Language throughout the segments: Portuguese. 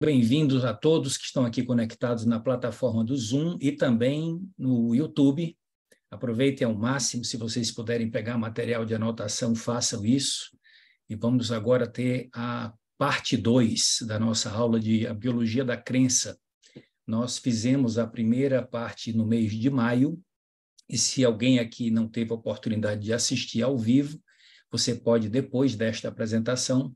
Bem-vindos a todos que estão aqui conectados na plataforma do Zoom e também no YouTube. Aproveitem ao máximo, se vocês puderem pegar material de anotação, façam isso. E vamos agora ter a parte 2 da nossa aula de a Biologia da Crença. Nós fizemos a primeira parte no mês de maio, e se alguém aqui não teve a oportunidade de assistir ao vivo, você pode, depois desta apresentação,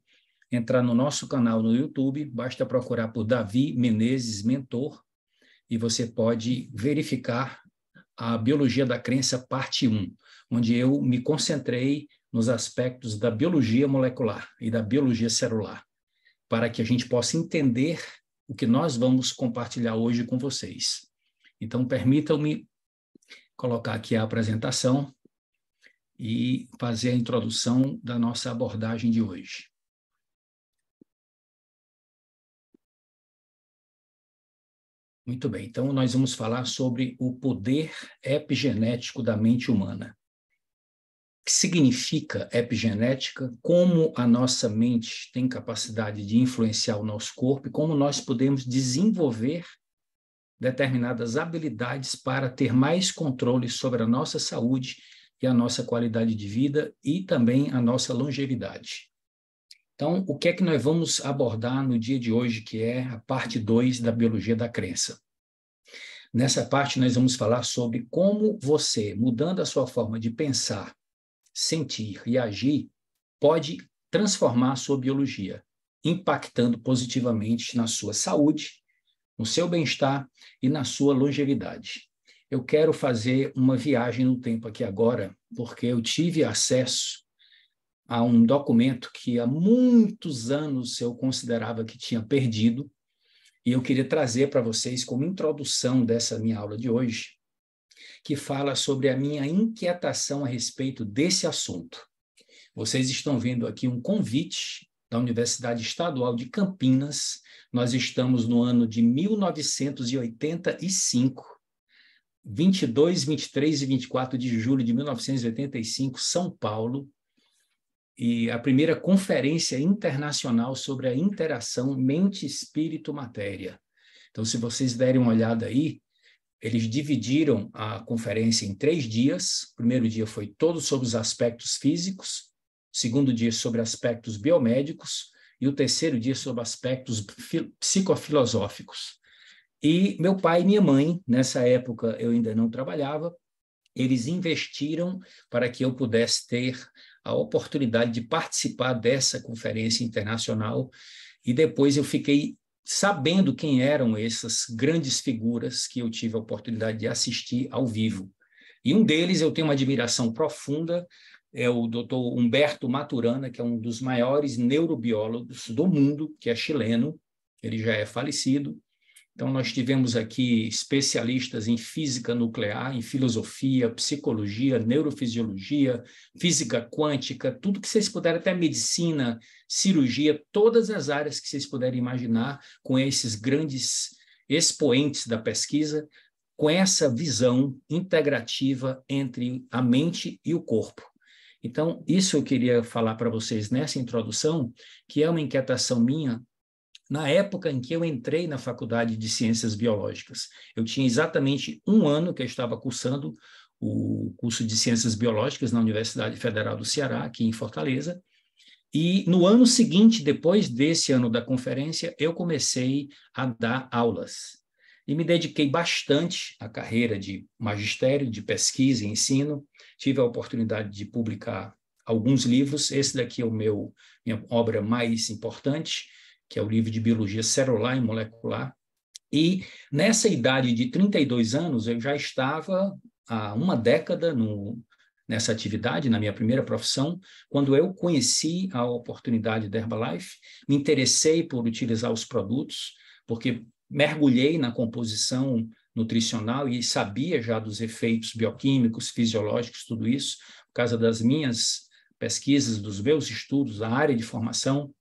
entrar no nosso canal no YouTube, basta procurar por Davi Menezes Mentor e você pode verificar a Biologia da Crença, parte 1, onde eu me concentrei nos aspectos da biologia molecular e da biologia celular, para que a gente possa entender o que nós vamos compartilhar hoje com vocês. Então, permitam-me colocar aqui a apresentação e fazer a introdução da nossa abordagem de hoje. Muito bem, então nós vamos falar sobre o poder epigenético da mente humana. O que significa epigenética? Como a nossa mente tem capacidade de influenciar o nosso corpo e como nós podemos desenvolver determinadas habilidades para ter mais controle sobre a nossa saúde e a nossa qualidade de vida e também a nossa longevidade. Então, o que é que nós vamos abordar no dia de hoje, que é a parte 2 da biologia da crença? Nessa parte, nós vamos falar sobre como você, mudando a sua forma de pensar, sentir e agir, pode transformar a sua biologia, impactando positivamente na sua saúde, no seu bem-estar e na sua longevidade. Eu quero fazer uma viagem no tempo aqui agora, porque eu tive acesso a um documento que há muitos anos eu considerava que tinha perdido, e eu queria trazer para vocês como introdução dessa minha aula de hoje, que fala sobre a minha inquietação a respeito desse assunto. Vocês estão vendo aqui um convite da Universidade Estadual de Campinas. Nós estamos no ano de 1985. 22, 23 e 24 de julho de 1985, São Paulo, e a primeira conferência internacional sobre a interação mente-espírito-matéria. Então, se vocês derem uma olhada aí, eles dividiram a conferência em três dias. O primeiro dia foi todo sobre os aspectos físicos, o segundo dia sobre aspectos biomédicos e o terceiro dia sobre aspectos psicofilosóficos. E meu pai e minha mãe, nessa época eu ainda não trabalhava, eles investiram para que eu pudesse ter a oportunidade de participar dessa conferência internacional e depois eu fiquei sabendo quem eram essas grandes figuras que eu tive a oportunidade de assistir ao vivo. E um deles eu tenho uma admiração profunda, é o Dr. Humberto Maturana, que é um dos maiores neurobiólogos do mundo, que é chileno, ele já é falecido, então, nós tivemos aqui especialistas em física nuclear, em filosofia, psicologia, neurofisiologia, física quântica, tudo que vocês puderem, até medicina, cirurgia, todas as áreas que vocês puderem imaginar, com esses grandes expoentes da pesquisa, com essa visão integrativa entre a mente e o corpo. Então, isso eu queria falar para vocês nessa introdução, que é uma inquietação minha na época em que eu entrei na faculdade de ciências biológicas. Eu tinha exatamente um ano que eu estava cursando o curso de ciências biológicas na Universidade Federal do Ceará, aqui em Fortaleza. E no ano seguinte, depois desse ano da conferência, eu comecei a dar aulas. E me dediquei bastante à carreira de magistério, de pesquisa e ensino. Tive a oportunidade de publicar alguns livros. Esse daqui é o meu minha obra mais importante, que é o livro de biologia celular e molecular. E nessa idade de 32 anos, eu já estava há uma década no, nessa atividade, na minha primeira profissão, quando eu conheci a oportunidade da Herbalife, me interessei por utilizar os produtos, porque mergulhei na composição nutricional e sabia já dos efeitos bioquímicos, fisiológicos, tudo isso, por causa das minhas pesquisas, dos meus estudos, da área de formação.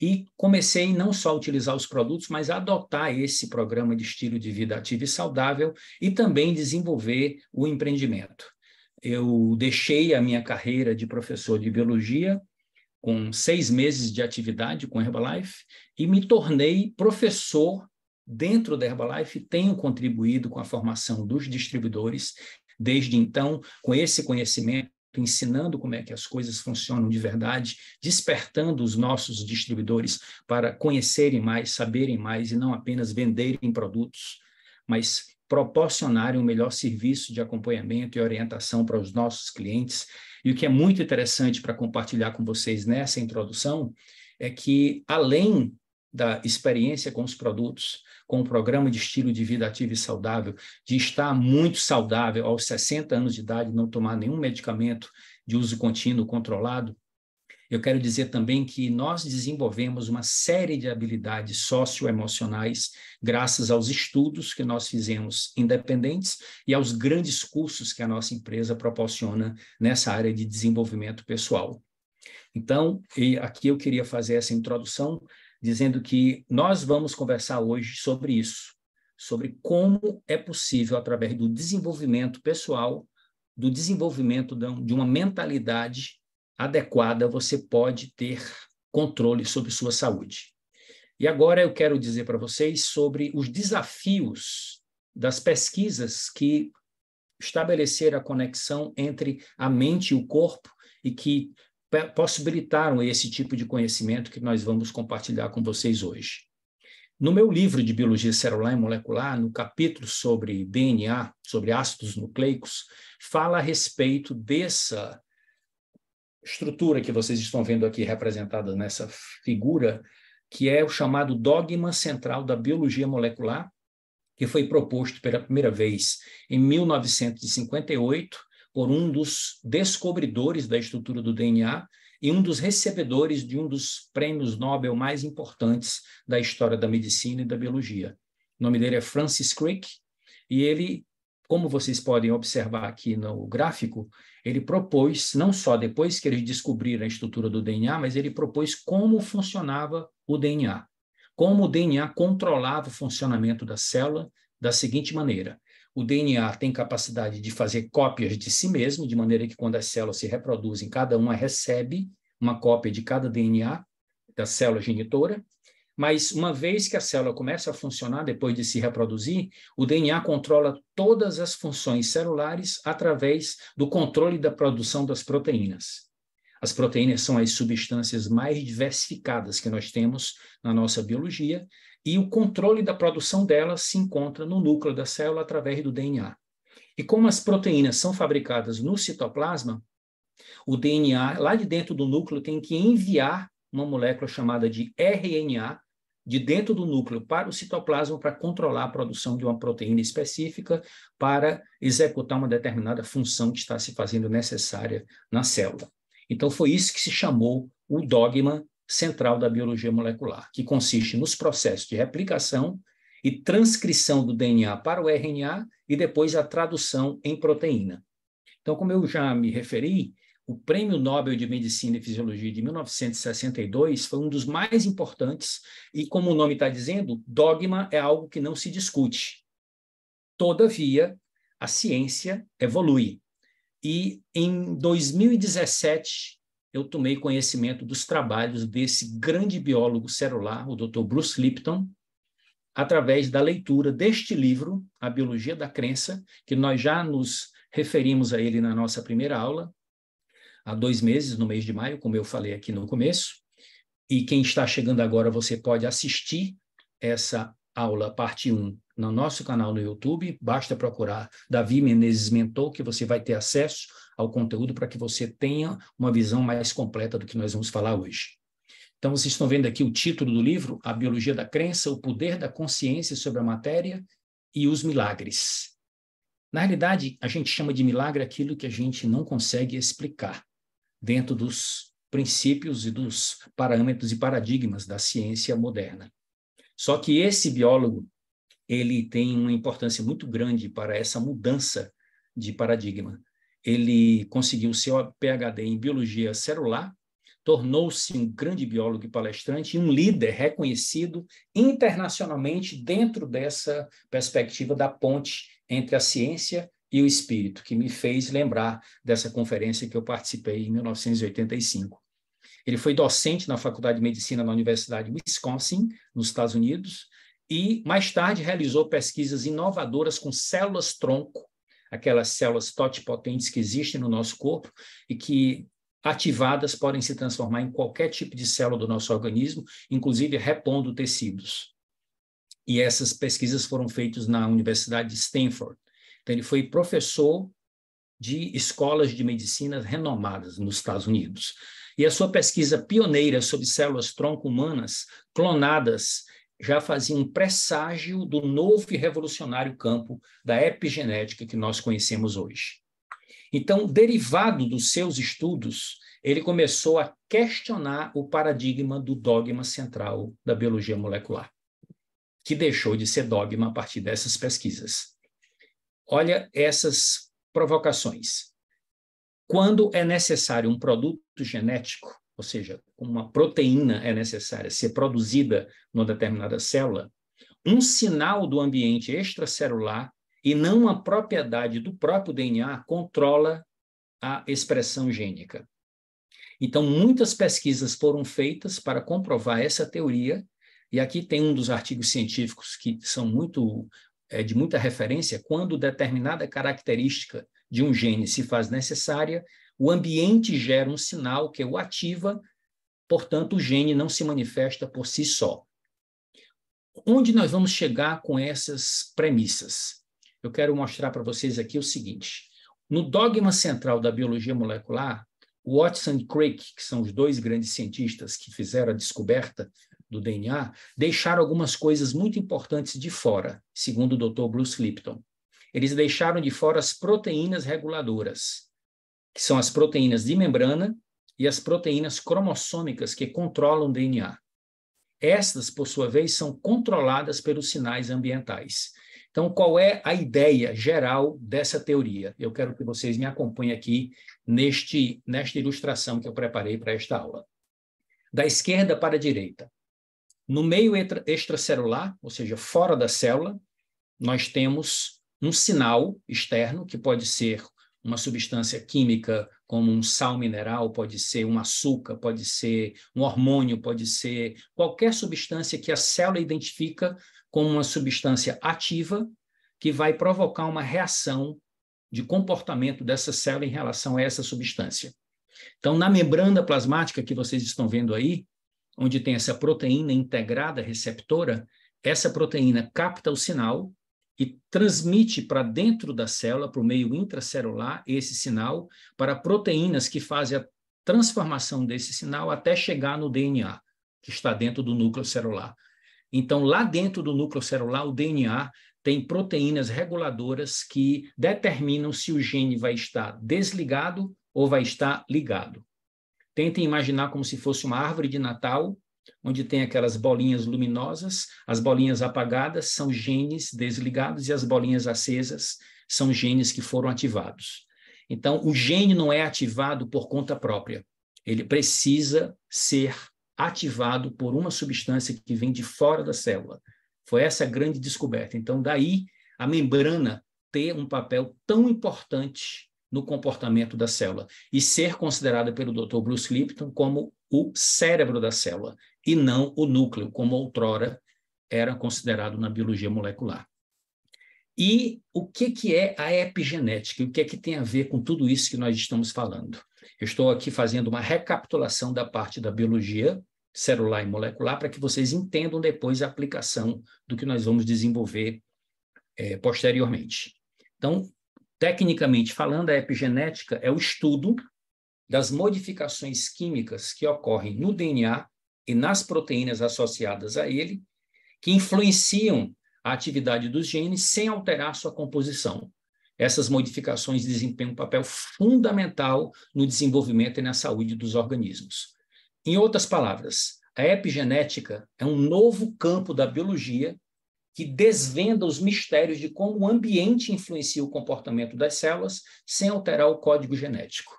E comecei não só a utilizar os produtos, mas a adotar esse programa de estilo de vida ativo e saudável e também desenvolver o empreendimento. Eu deixei a minha carreira de professor de biologia com seis meses de atividade com Herbalife e me tornei professor dentro da Herbalife. Tenho contribuído com a formação dos distribuidores desde então, com esse conhecimento ensinando como é que as coisas funcionam de verdade, despertando os nossos distribuidores para conhecerem mais, saberem mais e não apenas venderem produtos, mas proporcionarem um melhor serviço de acompanhamento e orientação para os nossos clientes. E o que é muito interessante para compartilhar com vocês nessa introdução é que, além da experiência com os produtos, com o programa de estilo de vida ativo e saudável, de estar muito saudável aos 60 anos de idade, não tomar nenhum medicamento de uso contínuo controlado, eu quero dizer também que nós desenvolvemos uma série de habilidades socioemocionais graças aos estudos que nós fizemos independentes e aos grandes cursos que a nossa empresa proporciona nessa área de desenvolvimento pessoal. Então, aqui eu queria fazer essa introdução dizendo que nós vamos conversar hoje sobre isso, sobre como é possível, através do desenvolvimento pessoal, do desenvolvimento de uma mentalidade adequada, você pode ter controle sobre sua saúde. E agora eu quero dizer para vocês sobre os desafios das pesquisas que estabeleceram a conexão entre a mente e o corpo e que possibilitaram esse tipo de conhecimento que nós vamos compartilhar com vocês hoje. No meu livro de Biologia Celular e Molecular, no capítulo sobre DNA, sobre ácidos nucleicos, fala a respeito dessa estrutura que vocês estão vendo aqui representada nessa figura, que é o chamado dogma central da biologia molecular, que foi proposto pela primeira vez em 1958 por um dos descobridores da estrutura do DNA e um dos recebedores de um dos prêmios Nobel mais importantes da história da medicina e da biologia. O nome dele é Francis Crick, e ele, como vocês podem observar aqui no gráfico, ele propôs, não só depois que eles descobriram a estrutura do DNA, mas ele propôs como funcionava o DNA. Como o DNA controlava o funcionamento da célula da seguinte maneira: o DNA tem capacidade de fazer cópias de si mesmo, de maneira que quando as células se reproduzem, cada uma recebe uma cópia de cada DNA da célula genitora. Mas uma vez que a célula começa a funcionar depois de se reproduzir, o DNA controla todas as funções celulares através do controle da produção das proteínas. As proteínas são as substâncias mais diversificadas que nós temos na nossa biologia, e o controle da produção dela se encontra no núcleo da célula através do DNA. E como as proteínas são fabricadas no citoplasma, o DNA lá de dentro do núcleo tem que enviar uma molécula chamada de RNA de dentro do núcleo para o citoplasma para controlar a produção de uma proteína específica para executar uma determinada função que está se fazendo necessária na célula. Então foi isso que se chamou o dogma central da biologia molecular, que consiste nos processos de replicação e transcrição do DNA para o RNA e depois a tradução em proteína. Então, como eu já me referi, o Prêmio Nobel de Medicina e Fisiologia de 1962 foi um dos mais importantes, e como o nome está dizendo, dogma é algo que não se discute. Todavia, a ciência evolui. E em 2017, eu tomei conhecimento dos trabalhos desse grande biólogo celular, o Dr. Bruce Lipton, através da leitura deste livro, A Biologia da Crença, que nós já nos referimos a ele na nossa primeira aula, há dois meses, no mês de maio, como eu falei aqui no começo. E quem está chegando agora, você pode assistir essa aula, parte 1, no nosso canal no YouTube. Basta procurar Davi Menezes Mentor, que você vai ter acesso ao conteúdo para que você tenha uma visão mais completa do que nós vamos falar hoje. Então, vocês estão vendo aqui o título do livro, A Biologia da Crença, o Poder da Consciência sobre a Matéria e os Milagres. Na realidade, a gente chama de milagre aquilo que a gente não consegue explicar dentro dos princípios e dos parâmetros e paradigmas da ciência moderna. Só que esse biólogo, ele tem uma importância muito grande para essa mudança de paradigma. Ele conseguiu seu PhD em biologia celular, tornou-se um grande biólogo e palestrante e um líder reconhecido internacionalmente dentro dessa perspectiva da ponte entre a ciência e o espírito, que me fez lembrar dessa conferência que eu participei em 1985. Ele foi docente na Faculdade de Medicina na Universidade de Wisconsin, nos Estados Unidos, e mais tarde realizou pesquisas inovadoras com células tronco aquelas células totipotentes que existem no nosso corpo e que ativadas podem se transformar em qualquer tipo de célula do nosso organismo, inclusive repondo tecidos. E essas pesquisas foram feitas na Universidade de Stanford. Então, ele foi professor de escolas de medicina renomadas nos Estados Unidos. E a sua pesquisa pioneira sobre células tronco humanas clonadas já fazia um presságio do novo e revolucionário campo da epigenética que nós conhecemos hoje. Então, derivado dos seus estudos, ele começou a questionar o paradigma do dogma central da biologia molecular, que deixou de ser dogma a partir dessas pesquisas. Olha essas provocações. Quando é necessário um produto genético, ou seja, uma proteína é necessária ser produzida numa determinada célula, um sinal do ambiente extracelular e não a propriedade do próprio DNA controla a expressão gênica. Então, muitas pesquisas foram feitas para comprovar essa teoria, e aqui tem um dos artigos científicos que são muito é, de muita referência, quando determinada característica de um gene se faz necessária, o ambiente gera um sinal que é o ativa, portanto, o gene não se manifesta por si só. Onde nós vamos chegar com essas premissas? Eu quero mostrar para vocês aqui o seguinte: no dogma central da biologia molecular, Watson e Crick, que são os dois grandes cientistas que fizeram a descoberta do DNA, deixaram algumas coisas muito importantes de fora, segundo o Dr. Bruce Lipton. Eles deixaram de fora as proteínas reguladoras que são as proteínas de membrana e as proteínas cromossômicas que controlam o DNA. Estas, por sua vez, são controladas pelos sinais ambientais. Então, qual é a ideia geral dessa teoria? Eu quero que vocês me acompanhem aqui neste, nesta ilustração que eu preparei para esta aula. Da esquerda para a direita. No meio extracelular, ou seja, fora da célula, nós temos um sinal externo, que pode ser uma substância química como um sal mineral, pode ser um açúcar, pode ser um hormônio, pode ser qualquer substância que a célula identifica como uma substância ativa que vai provocar uma reação de comportamento dessa célula em relação a essa substância. Então, na membrana plasmática que vocês estão vendo aí, onde tem essa proteína integrada receptora, essa proteína capta o sinal e transmite para dentro da célula, para o meio intracelular, esse sinal para proteínas que fazem a transformação desse sinal até chegar no DNA, que está dentro do núcleo celular. Então, lá dentro do núcleo celular, o DNA tem proteínas reguladoras que determinam se o gene vai estar desligado ou vai estar ligado. Tentem imaginar como se fosse uma árvore de Natal onde tem aquelas bolinhas luminosas, as bolinhas apagadas são genes desligados e as bolinhas acesas são genes que foram ativados. Então, o gene não é ativado por conta própria. Ele precisa ser ativado por uma substância que vem de fora da célula. Foi essa a grande descoberta. Então, daí a membrana ter um papel tão importante no comportamento da célula e ser considerada pelo Dr. Bruce Lipton como o cérebro da célula e não o núcleo, como outrora era considerado na biologia molecular. E o que, que é a epigenética? O que é que tem a ver com tudo isso que nós estamos falando? Eu estou aqui fazendo uma recapitulação da parte da biologia celular e molecular para que vocês entendam depois a aplicação do que nós vamos desenvolver é, posteriormente. Então, tecnicamente falando, a epigenética é o estudo das modificações químicas que ocorrem no DNA e nas proteínas associadas a ele, que influenciam a atividade dos genes sem alterar sua composição. Essas modificações desempenham um papel fundamental no desenvolvimento e na saúde dos organismos. Em outras palavras, a epigenética é um novo campo da biologia que desvenda os mistérios de como o ambiente influencia o comportamento das células sem alterar o código genético.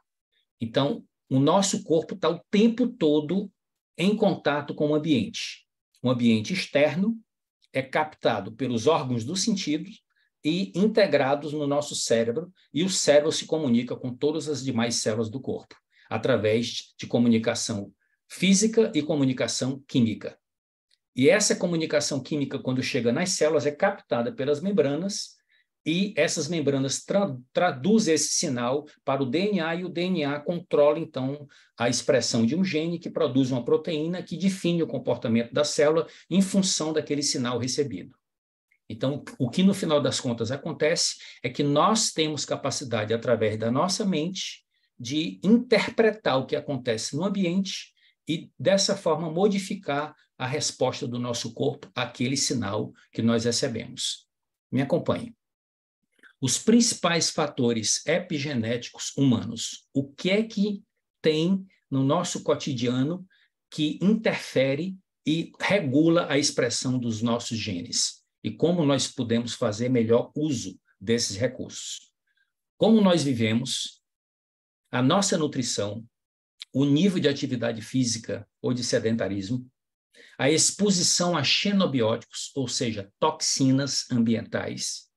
Então, o nosso corpo está o tempo todo em contato com o ambiente. O ambiente externo é captado pelos órgãos dos sentidos e integrados no nosso cérebro, e o cérebro se comunica com todas as demais células do corpo, através de comunicação física e comunicação química. E essa comunicação química, quando chega nas células, é captada pelas membranas e essas membranas tra traduzem esse sinal para o DNA e o DNA controla então a expressão de um gene que produz uma proteína que define o comportamento da célula em função daquele sinal recebido. Então, o que no final das contas acontece é que nós temos capacidade através da nossa mente de interpretar o que acontece no ambiente e dessa forma modificar a resposta do nosso corpo àquele sinal que nós recebemos. Me acompanhe os principais fatores epigenéticos humanos. O que é que tem no nosso cotidiano que interfere e regula a expressão dos nossos genes? E como nós podemos fazer melhor uso desses recursos? Como nós vivemos, a nossa nutrição, o nível de atividade física ou de sedentarismo, a exposição a xenobióticos, ou seja, toxinas ambientais,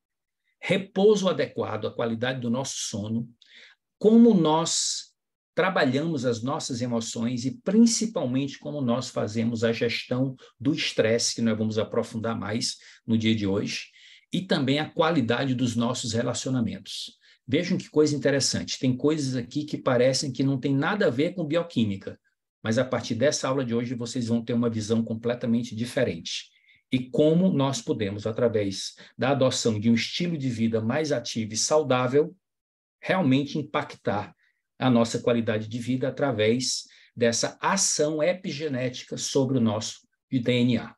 repouso adequado, a qualidade do nosso sono, como nós trabalhamos as nossas emoções e principalmente como nós fazemos a gestão do estresse, que nós vamos aprofundar mais no dia de hoje, e também a qualidade dos nossos relacionamentos. Vejam que coisa interessante, tem coisas aqui que parecem que não tem nada a ver com bioquímica, mas a partir dessa aula de hoje vocês vão ter uma visão completamente diferente e como nós podemos, através da adoção de um estilo de vida mais ativo e saudável, realmente impactar a nossa qualidade de vida através dessa ação epigenética sobre o nosso DNA.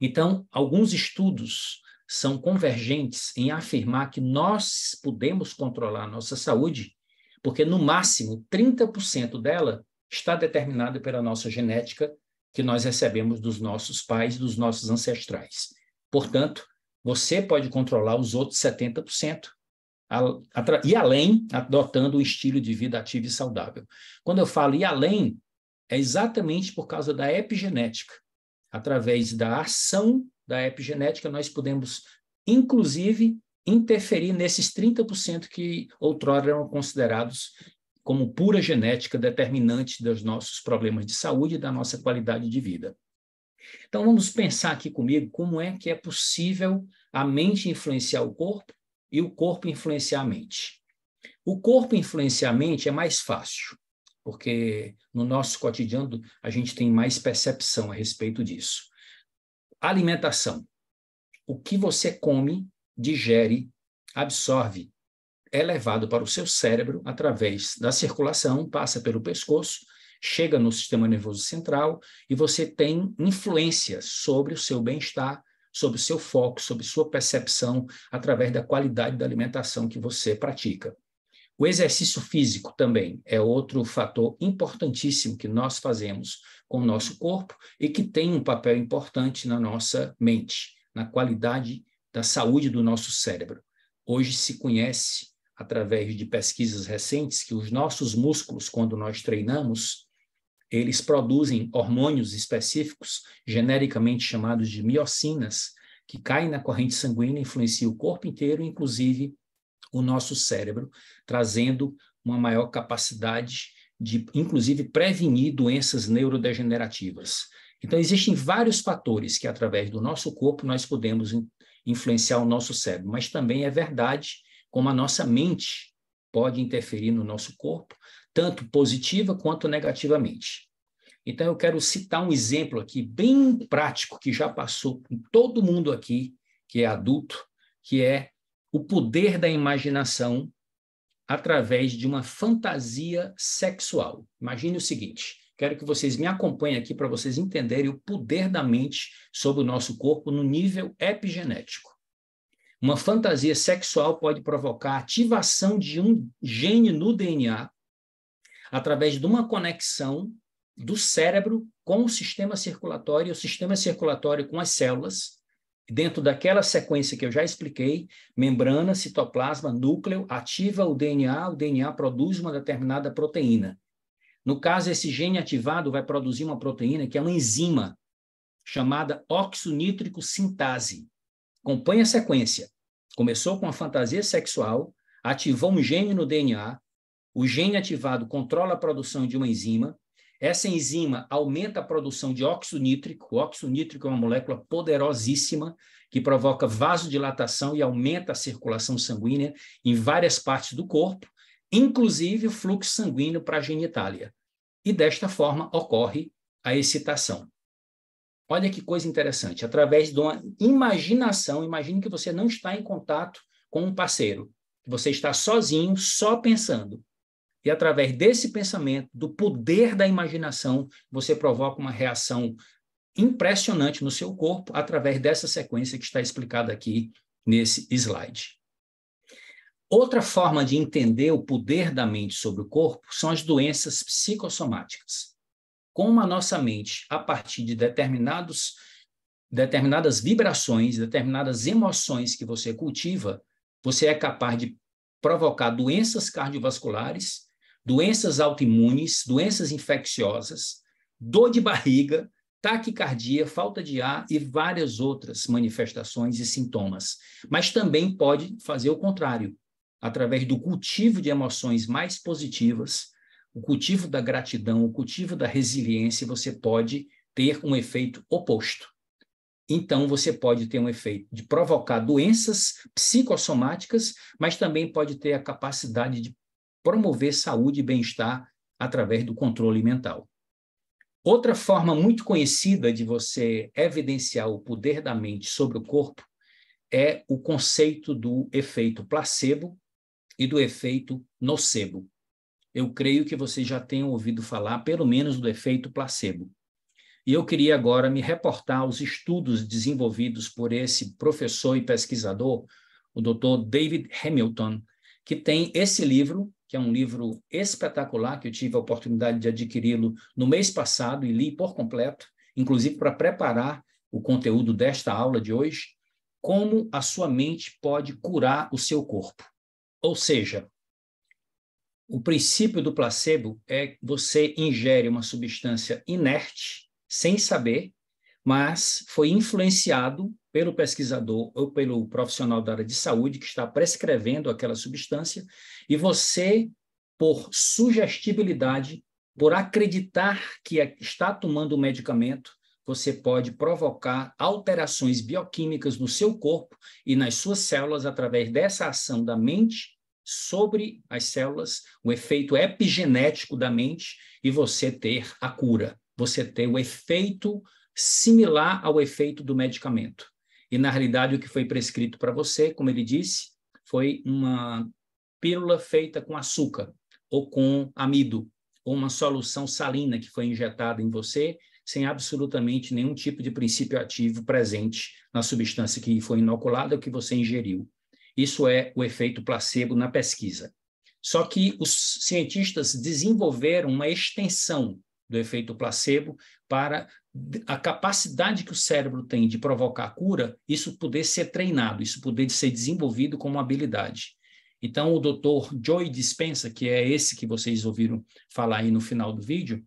Então, alguns estudos são convergentes em afirmar que nós podemos controlar a nossa saúde, porque no máximo 30% dela está determinada pela nossa genética que nós recebemos dos nossos pais, dos nossos ancestrais. Portanto, você pode controlar os outros 70% e além, adotando um estilo de vida ativo e saudável. Quando eu falo e além, é exatamente por causa da epigenética. Através da ação da epigenética, nós podemos, inclusive, interferir nesses 30% que outrora eram considerados como pura genética determinante dos nossos problemas de saúde e da nossa qualidade de vida. Então vamos pensar aqui comigo como é que é possível a mente influenciar o corpo e o corpo influenciar a mente. O corpo influenciar a mente é mais fácil, porque no nosso cotidiano a gente tem mais percepção a respeito disso. Alimentação. O que você come, digere, absorve é levado para o seu cérebro através da circulação, passa pelo pescoço, chega no sistema nervoso central e você tem influência sobre o seu bem-estar, sobre o seu foco, sobre sua percepção através da qualidade da alimentação que você pratica. O exercício físico também é outro fator importantíssimo que nós fazemos com o nosso corpo e que tem um papel importante na nossa mente, na qualidade da saúde do nosso cérebro. Hoje se conhece através de pesquisas recentes, que os nossos músculos, quando nós treinamos, eles produzem hormônios específicos, genericamente chamados de miocinas, que caem na corrente sanguínea, influenciam o corpo inteiro, inclusive o nosso cérebro, trazendo uma maior capacidade de, inclusive, prevenir doenças neurodegenerativas. Então, existem vários fatores que, através do nosso corpo, nós podemos influenciar o nosso cérebro, mas também é verdade como a nossa mente pode interferir no nosso corpo, tanto positiva quanto negativamente. Então, eu quero citar um exemplo aqui, bem prático, que já passou com todo mundo aqui, que é adulto, que é o poder da imaginação através de uma fantasia sexual. Imagine o seguinte: quero que vocês me acompanhem aqui para vocês entenderem o poder da mente sobre o nosso corpo no nível epigenético. Uma fantasia sexual pode provocar ativação de um gene no DNA através de uma conexão do cérebro com o sistema circulatório, o sistema circulatório com as células, dentro daquela sequência que eu já expliquei, membrana, citoplasma, núcleo, ativa o DNA, o DNA produz uma determinada proteína. No caso, esse gene ativado vai produzir uma proteína que é uma enzima chamada oxonítrico sintase. Acompanhe a sequência. Começou com a fantasia sexual, ativou um gene no DNA, o gene ativado controla a produção de uma enzima, essa enzima aumenta a produção de óxido nítrico. O óxido nítrico é uma molécula poderosíssima que provoca vasodilatação e aumenta a circulação sanguínea em várias partes do corpo, inclusive o fluxo sanguíneo para a genitália. E desta forma ocorre a excitação. Olha que coisa interessante, através de uma imaginação, imagine que você não está em contato com um parceiro, que você está sozinho, só pensando. E através desse pensamento, do poder da imaginação, você provoca uma reação impressionante no seu corpo através dessa sequência que está explicada aqui nesse slide. Outra forma de entender o poder da mente sobre o corpo são as doenças psicossomáticas como a nossa mente, a partir de determinados, determinadas vibrações, determinadas emoções que você cultiva, você é capaz de provocar doenças cardiovasculares, doenças autoimunes, doenças infecciosas, dor de barriga, taquicardia, falta de ar e várias outras manifestações e sintomas. Mas também pode fazer o contrário, através do cultivo de emoções mais positivas, o cultivo da gratidão, o cultivo da resiliência, você pode ter um efeito oposto. Então, você pode ter um efeito de provocar doenças psicossomáticas, mas também pode ter a capacidade de promover saúde e bem-estar através do controle mental. Outra forma muito conhecida de você evidenciar o poder da mente sobre o corpo é o conceito do efeito placebo e do efeito nocebo eu creio que vocês já tenham ouvido falar, pelo menos, do efeito placebo. E eu queria agora me reportar aos estudos desenvolvidos por esse professor e pesquisador, o Dr. David Hamilton, que tem esse livro, que é um livro espetacular, que eu tive a oportunidade de adquiri-lo no mês passado e li por completo, inclusive para preparar o conteúdo desta aula de hoje, como a sua mente pode curar o seu corpo. Ou seja, o princípio do placebo é você ingere uma substância inerte, sem saber, mas foi influenciado pelo pesquisador ou pelo profissional da área de saúde que está prescrevendo aquela substância, e você, por sugestibilidade, por acreditar que é, está tomando o um medicamento, você pode provocar alterações bioquímicas no seu corpo e nas suas células através dessa ação da mente sobre as células, o efeito epigenético da mente e você ter a cura, você ter o efeito similar ao efeito do medicamento. E na realidade o que foi prescrito para você, como ele disse, foi uma pílula feita com açúcar ou com amido, ou uma solução salina que foi injetada em você sem absolutamente nenhum tipo de princípio ativo presente na substância que foi inoculada ou que você ingeriu. Isso é o efeito placebo na pesquisa. Só que os cientistas desenvolveram uma extensão do efeito placebo para a capacidade que o cérebro tem de provocar cura, isso poder ser treinado, isso poder ser desenvolvido como habilidade. Então, o doutor Joy Dispensa, que é esse que vocês ouviram falar aí no final do vídeo,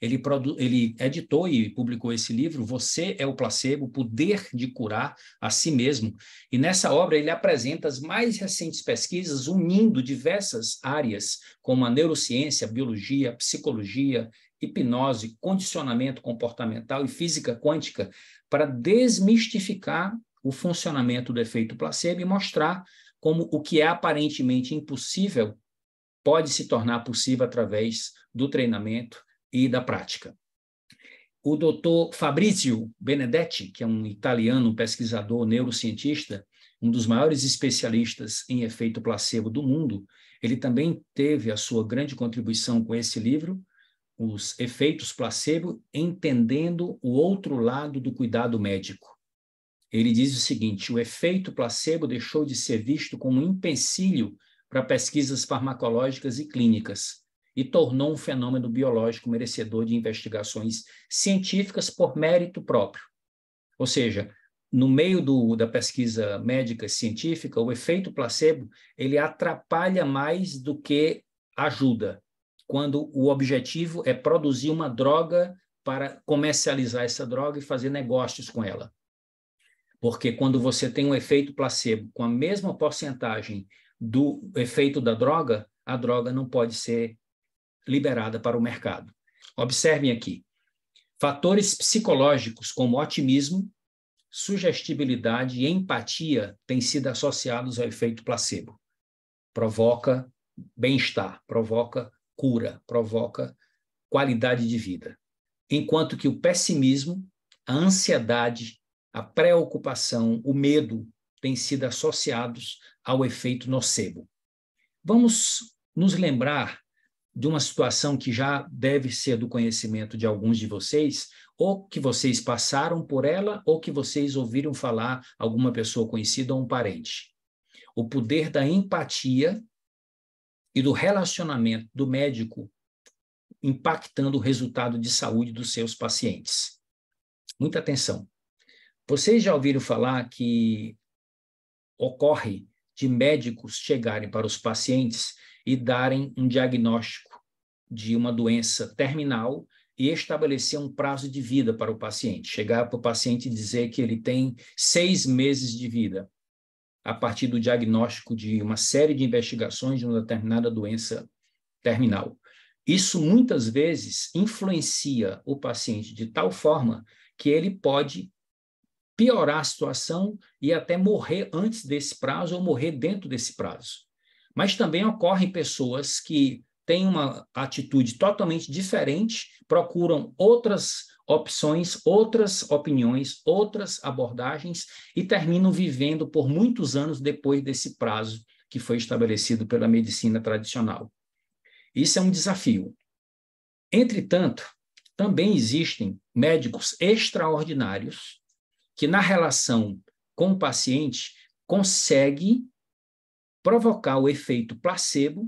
ele, ele, editou e publicou esse livro, Você é o Placebo, Poder de Curar a Si Mesmo. E nessa obra ele apresenta as mais recentes pesquisas unindo diversas áreas, como a neurociência, a biologia, a psicologia, hipnose, condicionamento comportamental e física quântica, para desmistificar o funcionamento do efeito placebo e mostrar como o que é aparentemente impossível pode se tornar possível através do treinamento e da prática. O doutor Fabrizio Benedetti, que é um italiano pesquisador neurocientista, um dos maiores especialistas em efeito placebo do mundo, ele também teve a sua grande contribuição com esse livro, Os Efeitos Placebo, Entendendo o Outro Lado do Cuidado Médico. Ele diz o seguinte: o efeito placebo deixou de ser visto como um empecilho para pesquisas farmacológicas e clínicas e tornou um fenômeno biológico merecedor de investigações científicas por mérito próprio. Ou seja, no meio do, da pesquisa médica científica, o efeito placebo ele atrapalha mais do que ajuda, quando o objetivo é produzir uma droga para comercializar essa droga e fazer negócios com ela. Porque quando você tem um efeito placebo com a mesma porcentagem do efeito da droga, a droga não pode ser liberada para o mercado. Observem aqui: fatores psicológicos como otimismo, sugestibilidade e empatia têm sido associados ao efeito placebo. Provoca bem-estar, provoca cura, provoca qualidade de vida. Enquanto que o pessimismo, a ansiedade, a preocupação, o medo têm sido associados ao efeito nocebo. Vamos nos lembrar de uma situação que já deve ser do conhecimento de alguns de vocês, ou que vocês passaram por ela, ou que vocês ouviram falar alguma pessoa conhecida ou um parente. O poder da empatia e do relacionamento do médico impactando o resultado de saúde dos seus pacientes. Muita atenção. Vocês já ouviram falar que ocorre de médicos chegarem para os pacientes e darem um diagnóstico de uma doença terminal e estabelecer um prazo de vida para o paciente. Chegar para o paciente e dizer que ele tem seis meses de vida a partir do diagnóstico de uma série de investigações de uma determinada doença terminal. Isso muitas vezes influencia o paciente de tal forma que ele pode piorar a situação e até morrer antes desse prazo ou morrer dentro desse prazo. Mas também ocorrem pessoas que têm uma atitude totalmente diferente, procuram outras opções, outras opiniões, outras abordagens e terminam vivendo por muitos anos depois desse prazo que foi estabelecido pela medicina tradicional. Isso é um desafio. Entretanto, também existem médicos extraordinários que, na relação com o paciente, consegue provocar o efeito placebo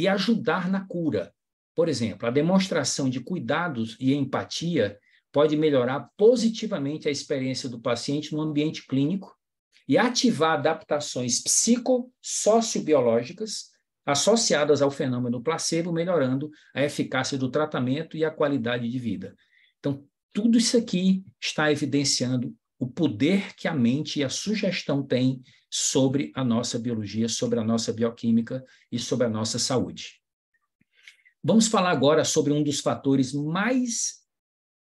e ajudar na cura. Por exemplo, a demonstração de cuidados e empatia pode melhorar positivamente a experiência do paciente no ambiente clínico e ativar adaptações psicossociobiológicas associadas ao fenômeno placebo, melhorando a eficácia do tratamento e a qualidade de vida. Então, tudo isso aqui está evidenciando o poder que a mente e a sugestão têm sobre a nossa biologia, sobre a nossa bioquímica e sobre a nossa saúde. Vamos falar agora sobre um dos fatores mais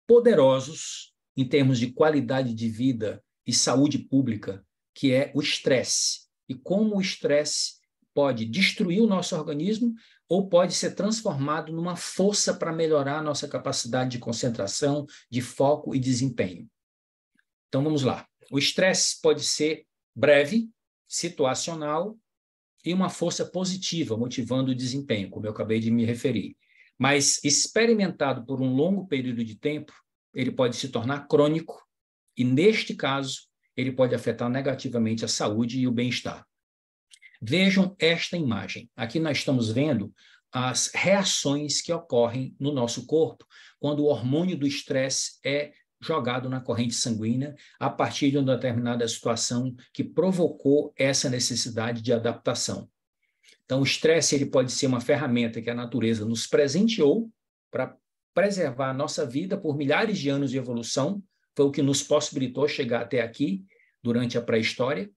poderosos em termos de qualidade de vida e saúde pública, que é o estresse, e como o estresse pode destruir o nosso organismo ou pode ser transformado numa força para melhorar a nossa capacidade de concentração, de foco e desempenho. Então vamos lá. O estresse pode ser breve, situacional e uma força positiva motivando o desempenho, como eu acabei de me referir. Mas experimentado por um longo período de tempo, ele pode se tornar crônico e neste caso ele pode afetar negativamente a saúde e o bem-estar. Vejam esta imagem. Aqui nós estamos vendo as reações que ocorrem no nosso corpo quando o hormônio do estresse é jogado na corrente sanguínea a partir de uma determinada situação que provocou essa necessidade de adaptação. Então, o estresse ele pode ser uma ferramenta que a natureza nos presenteou para preservar a nossa vida por milhares de anos de evolução, foi o que nos possibilitou chegar até aqui durante a pré-história.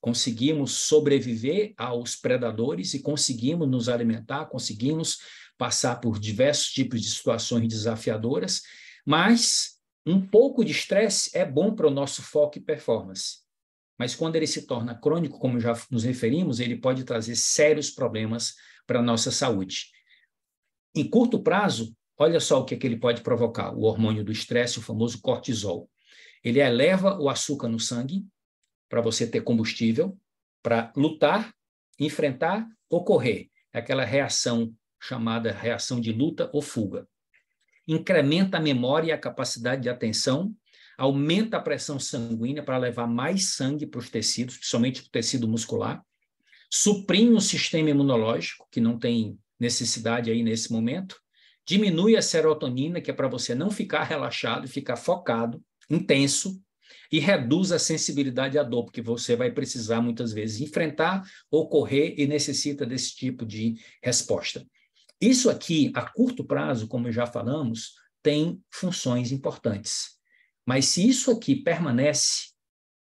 Conseguimos sobreviver aos predadores e conseguimos nos alimentar, conseguimos passar por diversos tipos de situações desafiadoras, mas um pouco de estresse é bom para o nosso foco e performance, mas quando ele se torna crônico, como já nos referimos, ele pode trazer sérios problemas para a nossa saúde. Em curto prazo, olha só o que, é que ele pode provocar: o hormônio do estresse, o famoso cortisol. Ele eleva o açúcar no sangue para você ter combustível para lutar, enfrentar ou correr. É aquela reação chamada reação de luta ou fuga incrementa a memória e a capacidade de atenção, aumenta a pressão sanguínea para levar mais sangue para os tecidos, principalmente para o tecido muscular, suprime o sistema imunológico, que não tem necessidade aí nesse momento, diminui a serotonina, que é para você não ficar relaxado, e ficar focado, intenso, e reduz a sensibilidade à dor, porque você vai precisar muitas vezes enfrentar ou correr e necessita desse tipo de resposta. Isso aqui, a curto prazo, como já falamos, tem funções importantes. Mas se isso aqui permanece,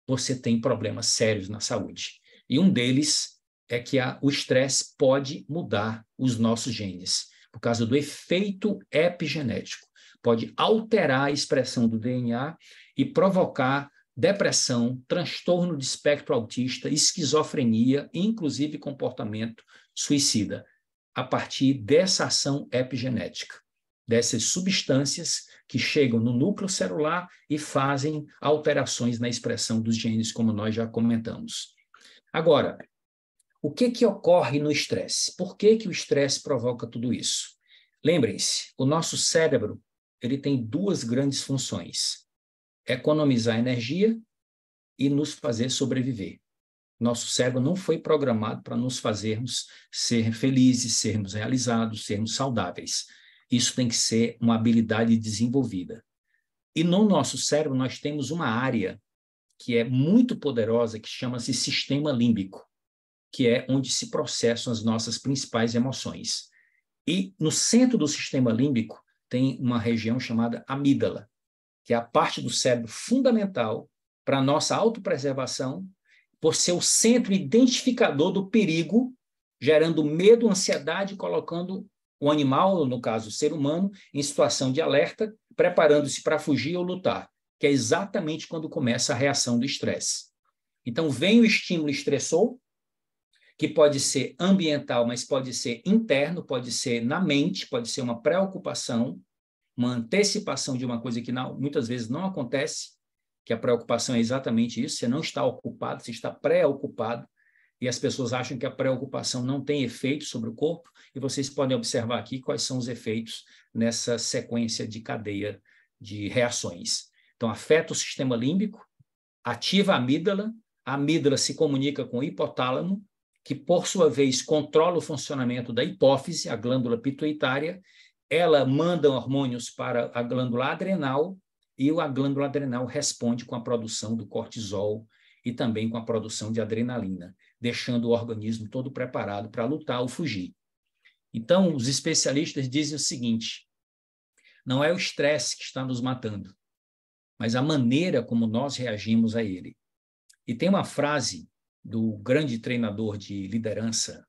você tem problemas sérios na saúde. E um deles é que a, o estresse pode mudar os nossos genes, por causa do efeito epigenético. Pode alterar a expressão do DNA e provocar depressão, transtorno de espectro autista, esquizofrenia, inclusive comportamento suicida a partir dessa ação epigenética, dessas substâncias que chegam no núcleo celular e fazem alterações na expressão dos genes, como nós já comentamos. Agora, o que, que ocorre no estresse? Por que, que o estresse provoca tudo isso? Lembrem-se, o nosso cérebro ele tem duas grandes funções: economizar energia e nos fazer sobreviver. Nosso cérebro não foi programado para nos fazermos ser felizes, sermos realizados, sermos saudáveis. Isso tem que ser uma habilidade desenvolvida. E no nosso cérebro nós temos uma área que é muito poderosa que chama-se sistema límbico, que é onde se processam as nossas principais emoções. E no centro do sistema límbico tem uma região chamada amígdala, que é a parte do cérebro fundamental para a nossa autopreservação por ser o centro identificador do perigo, gerando medo, ansiedade, colocando o animal, no caso o ser humano, em situação de alerta, preparando-se para fugir ou lutar, que é exatamente quando começa a reação do estresse. Então, vem o estímulo estressor, que pode ser ambiental, mas pode ser interno, pode ser na mente, pode ser uma preocupação, uma antecipação de uma coisa que não, muitas vezes não acontece, que a preocupação é exatamente isso, você não está ocupado, você está preocupado, e as pessoas acham que a preocupação não tem efeito sobre o corpo, e vocês podem observar aqui quais são os efeitos nessa sequência de cadeia de reações. Então, afeta o sistema límbico, ativa a amígdala, a amígdala se comunica com o hipotálamo, que, por sua vez, controla o funcionamento da hipófise, a glândula pituitária, ela manda hormônios para a glândula adrenal, e a glândula adrenal responde com a produção do cortisol e também com a produção de adrenalina, deixando o organismo todo preparado para lutar ou fugir. Então, os especialistas dizem o seguinte: não é o estresse que está nos matando, mas a maneira como nós reagimos a ele. E tem uma frase do grande treinador de liderança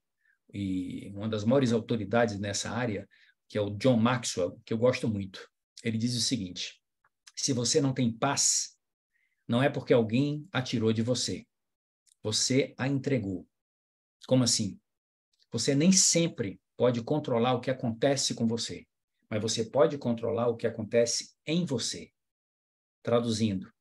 e uma das maiores autoridades nessa área, que é o John Maxwell, que eu gosto muito. Ele diz o seguinte: se você não tem paz, não é porque alguém atirou de você. Você a entregou. Como assim? Você nem sempre pode controlar o que acontece com você, mas você pode controlar o que acontece em você. Traduzindo,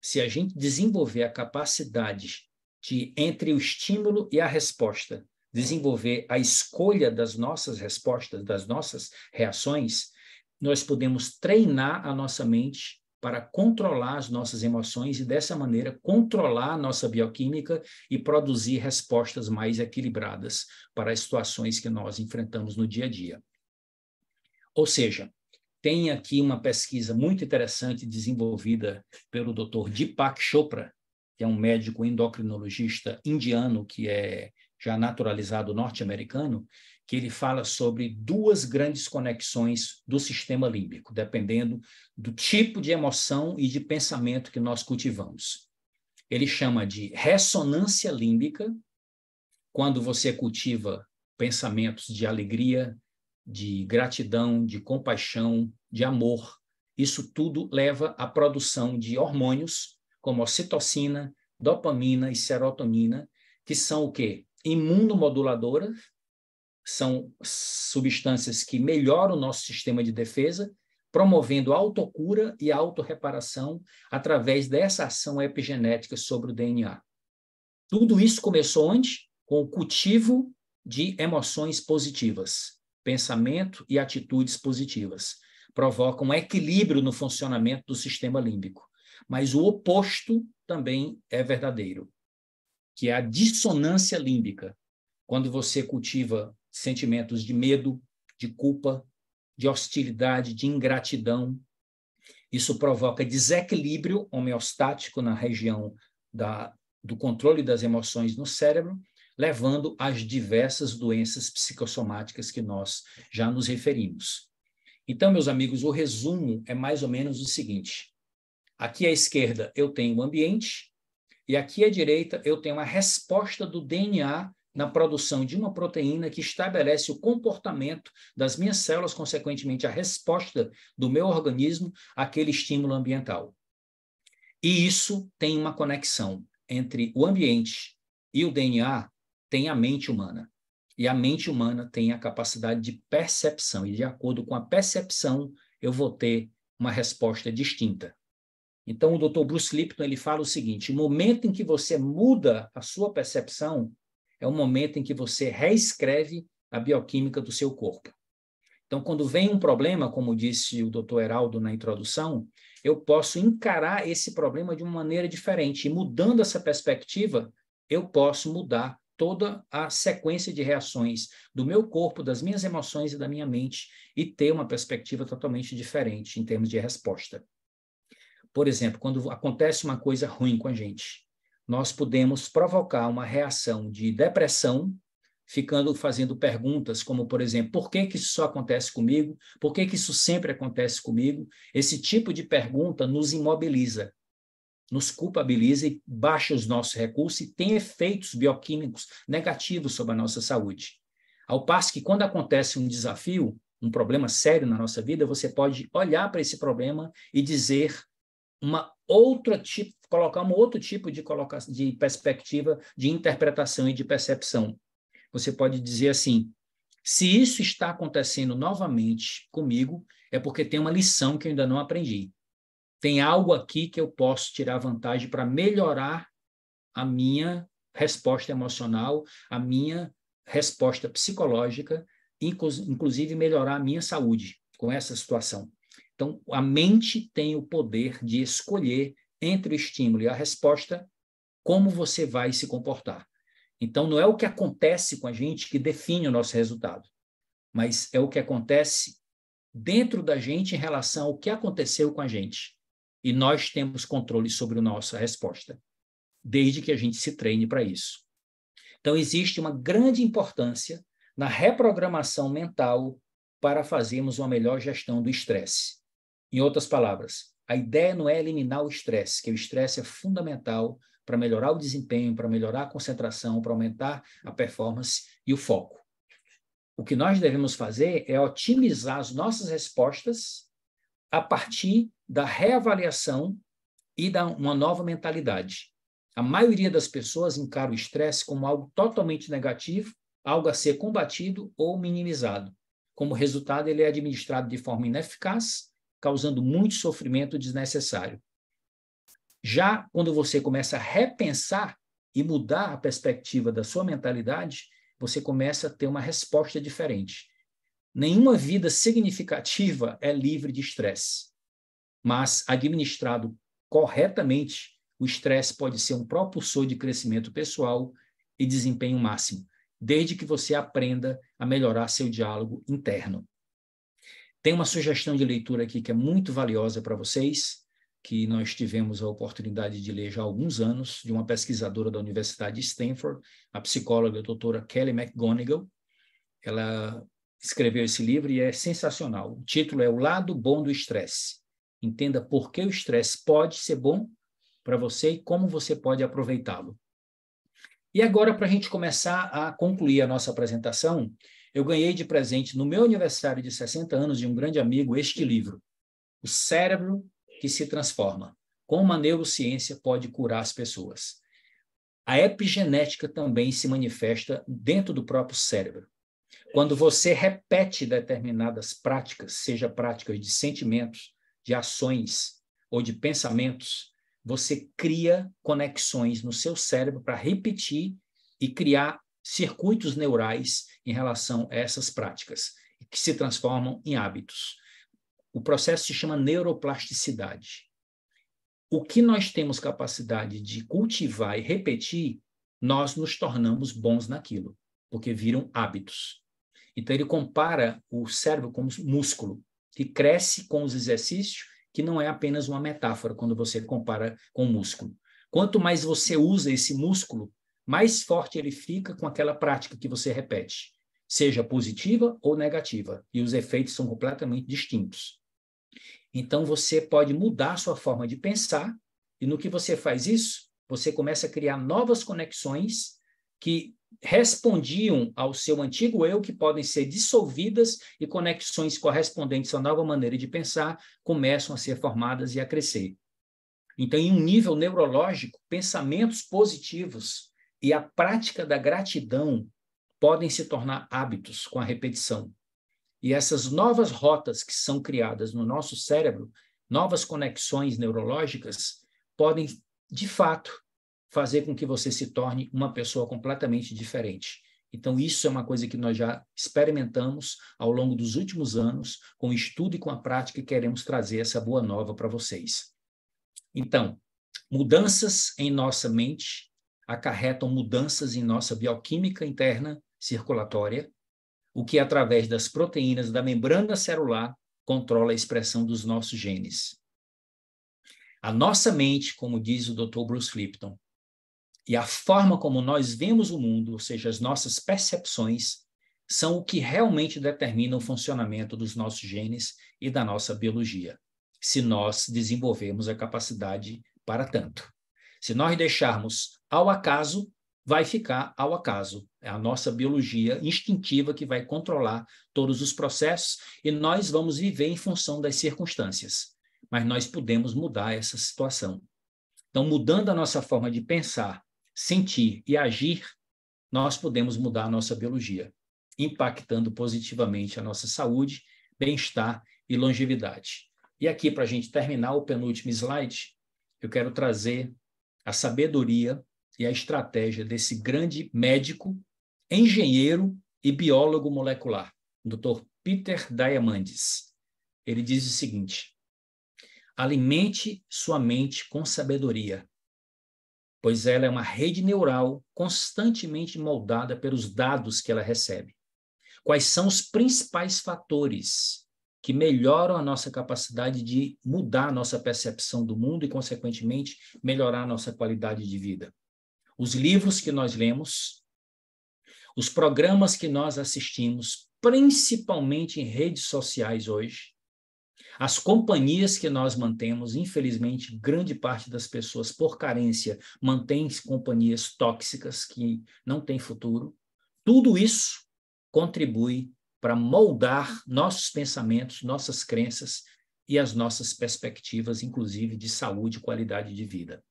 se a gente desenvolver a capacidade de, entre o estímulo e a resposta, desenvolver a escolha das nossas respostas, das nossas reações, nós podemos treinar a nossa mente para controlar as nossas emoções e, dessa maneira, controlar a nossa bioquímica e produzir respostas mais equilibradas para as situações que nós enfrentamos no dia a dia. Ou seja, tem aqui uma pesquisa muito interessante desenvolvida pelo Dr. Deepak Chopra, que é um médico endocrinologista indiano que é já naturalizado norte-americano, que ele fala sobre duas grandes conexões do sistema límbico, dependendo do tipo de emoção e de pensamento que nós cultivamos. Ele chama de ressonância límbica, quando você cultiva pensamentos de alegria, de gratidão, de compaixão, de amor. Isso tudo leva à produção de hormônios como ocitocina, dopamina e serotonina, que são o quê? imunomoduladoras são substâncias que melhoram o nosso sistema de defesa, promovendo autocura e autorreparação através dessa ação epigenética sobre o DNA. Tudo isso começou onde? Com o cultivo de emoções positivas. Pensamento e atitudes positivas provocam um equilíbrio no funcionamento do sistema límbico. Mas o oposto também é verdadeiro, que é a dissonância límbica. Quando você cultiva sentimentos de medo, de culpa, de hostilidade, de ingratidão. Isso provoca desequilíbrio homeostático na região da, do controle das emoções no cérebro, levando às diversas doenças psicossomáticas que nós já nos referimos. Então, meus amigos, o resumo é mais ou menos o seguinte: aqui à esquerda eu tenho o ambiente, e aqui à direita eu tenho a resposta do DNA na produção de uma proteína que estabelece o comportamento das minhas células, consequentemente a resposta do meu organismo àquele estímulo ambiental. E isso tem uma conexão entre o ambiente e o DNA, tem a mente humana. E a mente humana tem a capacidade de percepção, e de acordo com a percepção, eu vou ter uma resposta distinta. Então, o Dr. Bruce Lipton ele fala o seguinte: o momento em que você muda a sua percepção, é o momento em que você reescreve a bioquímica do seu corpo. Então, quando vem um problema, como disse o doutor Heraldo na introdução, eu posso encarar esse problema de uma maneira diferente. E mudando essa perspectiva, eu posso mudar toda a sequência de reações do meu corpo, das minhas emoções e da minha mente e ter uma perspectiva totalmente diferente em termos de resposta. Por exemplo, quando acontece uma coisa ruim com a gente, nós podemos provocar uma reação de depressão, ficando fazendo perguntas como, por exemplo, por que, que isso só acontece comigo? Por que, que isso sempre acontece comigo? Esse tipo de pergunta nos imobiliza, nos culpabiliza e baixa os nossos recursos e tem efeitos bioquímicos negativos sobre a nossa saúde. Ao passo que, quando acontece um desafio, um problema sério na nossa vida, você pode olhar para esse problema e dizer uma outra tipo, colocar um outro tipo de coloca, de perspectiva, de interpretação e de percepção. Você pode dizer assim: se isso está acontecendo novamente comigo, é porque tem uma lição que eu ainda não aprendi. Tem algo aqui que eu posso tirar vantagem para melhorar a minha resposta emocional, a minha resposta psicológica, inclusive melhorar a minha saúde com essa situação. Então, a mente tem o poder de escolher entre o estímulo e a resposta como você vai se comportar. Então, não é o que acontece com a gente que define o nosso resultado, mas é o que acontece dentro da gente em relação ao que aconteceu com a gente. E nós temos controle sobre a nossa resposta, desde que a gente se treine para isso. Então, existe uma grande importância na reprogramação mental para fazermos uma melhor gestão do estresse. Em outras palavras, a ideia não é eliminar o estresse, que o estresse é fundamental para melhorar o desempenho, para melhorar a concentração, para aumentar a performance e o foco. O que nós devemos fazer é otimizar as nossas respostas a partir da reavaliação e da uma nova mentalidade. A maioria das pessoas encara o estresse como algo totalmente negativo, algo a ser combatido ou minimizado. Como resultado, ele é administrado de forma ineficaz, causando muito sofrimento desnecessário. Já quando você começa a repensar e mudar a perspectiva da sua mentalidade, você começa a ter uma resposta diferente. Nenhuma vida significativa é livre de estresse, mas administrado corretamente, o estresse pode ser um propulsor de crescimento pessoal e desempenho máximo, desde que você aprenda a melhorar seu diálogo interno. Tem uma sugestão de leitura aqui que é muito valiosa para vocês, que nós tivemos a oportunidade de ler já há alguns anos, de uma pesquisadora da Universidade de Stanford, a psicóloga a doutora Kelly McGonigal. Ela escreveu esse livro e é sensacional. O título é O Lado Bom do Estresse. Entenda por que o estresse pode ser bom para você e como você pode aproveitá-lo. E agora, para a gente começar a concluir a nossa apresentação, eu ganhei de presente no meu aniversário de 60 anos de um grande amigo este livro, O Cérebro que se Transforma: Como a Neurociência Pode Curar as Pessoas. A epigenética também se manifesta dentro do próprio cérebro. Quando você repete determinadas práticas, seja práticas de sentimentos, de ações ou de pensamentos, você cria conexões no seu cérebro para repetir e criar circuitos neurais em relação a essas práticas, que se transformam em hábitos. O processo se chama neuroplasticidade. O que nós temos capacidade de cultivar e repetir, nós nos tornamos bons naquilo, porque viram hábitos. Então, ele compara o cérebro com o músculo, que cresce com os exercícios, que não é apenas uma metáfora quando você compara com o músculo. Quanto mais você usa esse músculo, mais forte ele fica com aquela prática que você repete, seja positiva ou negativa, e os efeitos são completamente distintos. Então você pode mudar sua forma de pensar, e no que você faz isso, você começa a criar novas conexões que respondiam ao seu antigo eu, que podem ser dissolvidas e conexões correspondentes à nova maneira de pensar começam a ser formadas e a crescer. Então, em um nível neurológico, pensamentos positivos e a prática da gratidão podem se tornar hábitos com a repetição. E essas novas rotas que são criadas no nosso cérebro, novas conexões neurológicas, podem, de fato, fazer com que você se torne uma pessoa completamente diferente. Então, isso é uma coisa que nós já experimentamos ao longo dos últimos anos, com o estudo e com a prática, e queremos trazer essa boa nova para vocês. Então, mudanças em nossa mente acarretam mudanças em nossa bioquímica interna circulatória, o que, através das proteínas da membrana celular, controla a expressão dos nossos genes. A nossa mente, como diz o Dr. Bruce Lipton, e a forma como nós vemos o mundo, ou seja, as nossas percepções, são o que realmente determina o funcionamento dos nossos genes e da nossa biologia, se nós desenvolvemos a capacidade para tanto. Se nós deixarmos ao acaso, vai ficar ao acaso. É a nossa biologia instintiva que vai controlar todos os processos e nós vamos viver em função das circunstâncias. Mas nós podemos mudar essa situação. Então, mudando a nossa forma de pensar, sentir e agir, nós podemos mudar a nossa biologia, impactando positivamente a nossa saúde, bem-estar e longevidade. E aqui, para a gente terminar o penúltimo slide, eu quero trazer a sabedoria e a estratégia desse grande médico, engenheiro e biólogo molecular, Dr. Peter Diamandis. Ele diz o seguinte: alimente sua mente com sabedoria, pois ela é uma rede neural constantemente moldada pelos dados que ela recebe. Quais são os principais fatores que melhoram a nossa capacidade de mudar a nossa percepção do mundo e, consequentemente, melhorar a nossa qualidade de vida. Os livros que nós lemos, os programas que nós assistimos, principalmente em redes sociais hoje, as companhias que nós mantemos, infelizmente, grande parte das pessoas, por carência, mantém companhias tóxicas que não têm futuro. Tudo isso contribui para moldar nossos pensamentos, nossas crenças e as nossas perspectivas, inclusive de saúde e qualidade de vida.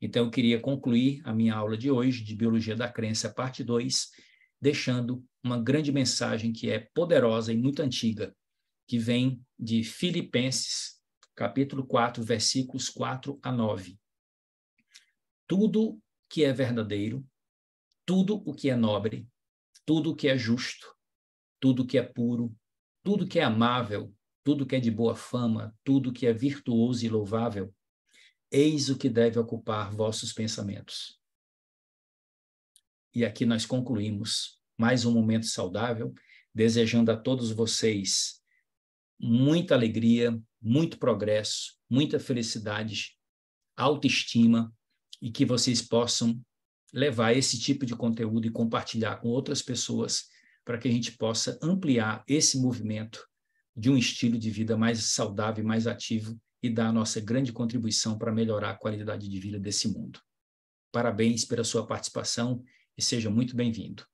Então, eu queria concluir a minha aula de hoje de Biologia da Crença, parte 2, deixando uma grande mensagem que é poderosa e muito antiga, que vem de Filipenses, capítulo 4, versículos 4 a 9. Tudo que é verdadeiro, tudo o que é nobre, tudo o que é justo, tudo que é puro, tudo que é amável, tudo que é de boa fama, tudo que é virtuoso e louvável, eis o que deve ocupar vossos pensamentos. E aqui nós concluímos mais um momento saudável, desejando a todos vocês muita alegria, muito progresso, muita felicidade, autoestima e que vocês possam levar esse tipo de conteúdo e compartilhar com outras pessoas para que a gente possa ampliar esse movimento de um estilo de vida mais saudável e mais ativo e dar a nossa grande contribuição para melhorar a qualidade de vida desse mundo. Parabéns pela sua participação e seja muito bem-vindo.